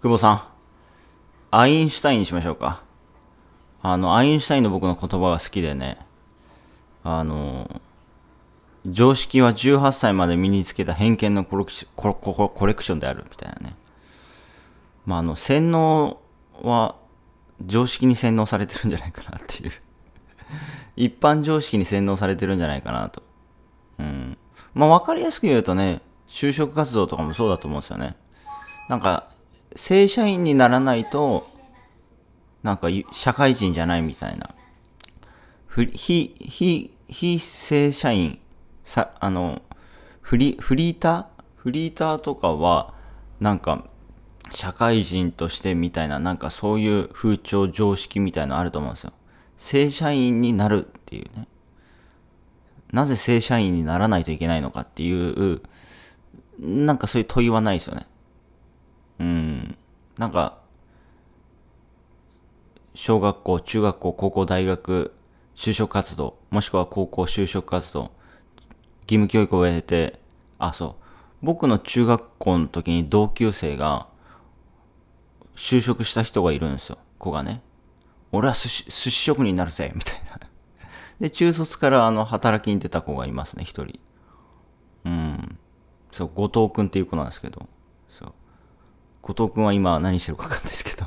久保さん、アインシュタインにしましょうか。あの、アインシュタインの僕の言葉が好きでね、あの、常識は18歳まで身につけた偏見のコレクシコココレクションである、みたいなね。まあ、あの、洗脳は常識に洗脳されてるんじゃないかなっていう 一般常識に洗脳されてるんじゃないかなと。うん。まあ、わかりやすく言うとね、就職活動とかもそうだと思うんですよね。なんか、正社員にならないと、なんか社会人じゃないみたいな。非、非、非正社員、さ、あの、フリ、フリーターフリーターとかは、なんか、社会人としてみたいな、なんかそういう風潮常識みたいのあると思うんですよ。正社員になるっていうね。なぜ正社員にならないといけないのかっていう、なんかそういう問いはないですよね。うん、なんか、小学校、中学校、高校、大学、就職活動、もしくは高校就職活動、義務教育を終えて、あ、そう。僕の中学校の時に同級生が、就職した人がいるんですよ。子がね。俺は寿司寿司職人になるぜみたいな。で、中卒からあの、働きに出た子がいますね、一人。うん。そう、後藤くんっていう子なんですけど。そう。後藤君は今何してるか分かんないですけど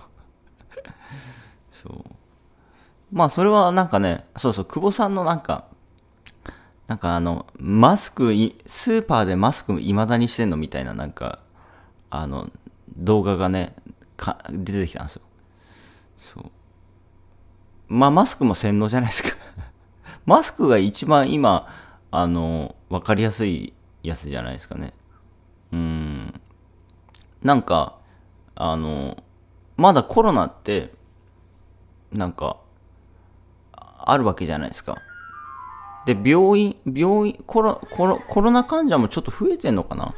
そうまあそれはなんかねそうそう久保さんのなんかなんかあのマスクスーパーでマスクいまだにしてんのみたいななんかあの動画がね出てきたんですよそうまあマスクも洗脳じゃないですか マスクが一番今あの分かりやすいやつじゃないですかねうんなんかあの、まだコロナって、なんか、あるわけじゃないですか。で、病院、病院、コロ、コロ、コロナ患者もちょっと増えてんのかな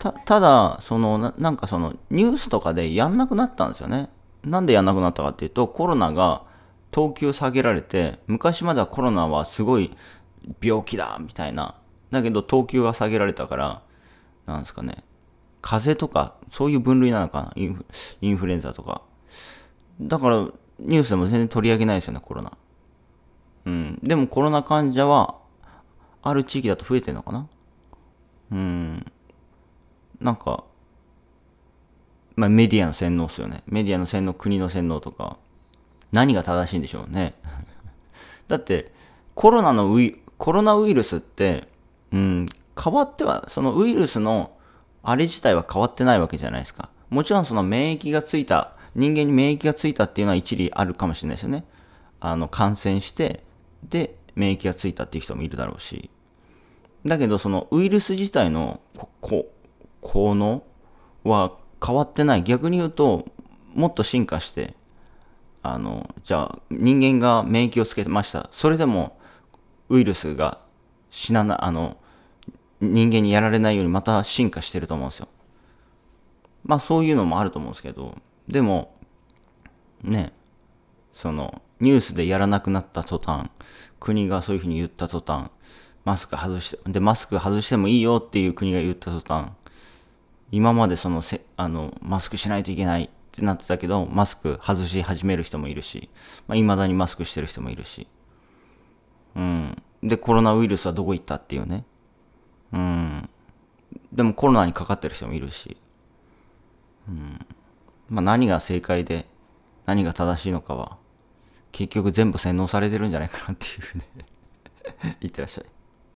た、ただ、そのな、なんかその、ニュースとかでやんなくなったんですよね。なんでやんなくなったかっていうと、コロナが等級下げられて、昔まではコロナはすごい病気だ、みたいな。だけど、等級が下げられたから、なんですかね。風邪とか、そういう分類なのかなインフインフルエンザとか。だから、ニュースでも全然取り上げないですよね、コロナ。うん。でもコロナ患者は、ある地域だと増えてるのかなうん。なんか、まあ、メディアの洗脳っすよね。メディアの洗脳、国の洗脳とか、何が正しいんでしょうね。だって、コロナのウイ、コロナウイルスって、うん、変わっては、そのウイルスのあれ自体は変わってないわけじゃないですか。もちろんその免疫がついた、人間に免疫がついたっていうのは一理あるかもしれないですよね。あの、感染して、で、免疫がついたっていう人もいるだろうし。だけど、そのウイルス自体の、こ、効能は変わってない。逆に言うと、もっと進化して、あの、じゃあ、人間が免疫をつけてました。それでも、ウイルスが死なな、あの、人間にやられないようにまた進化してると思うんですよ。まあそういうのもあると思うんですけど、でも、ね、その、ニュースでやらなくなった途端、国がそういうふうに言った途端、マスク外して、で、マスク外してもいいよっていう国が言った途端、今までそのせ、あの、マスクしないといけないってなってたけど、マスク外し始める人もいるし、まあ、未だにマスクしてる人もいるし、うん。で、コロナウイルスはどこ行ったっていうね。うん。でもコロナにかかってる人もいるし、うん。まあ何が正解で、何が正しいのかは、結局全部洗脳されてるんじゃないかなっていうふうにい ってらっしゃい。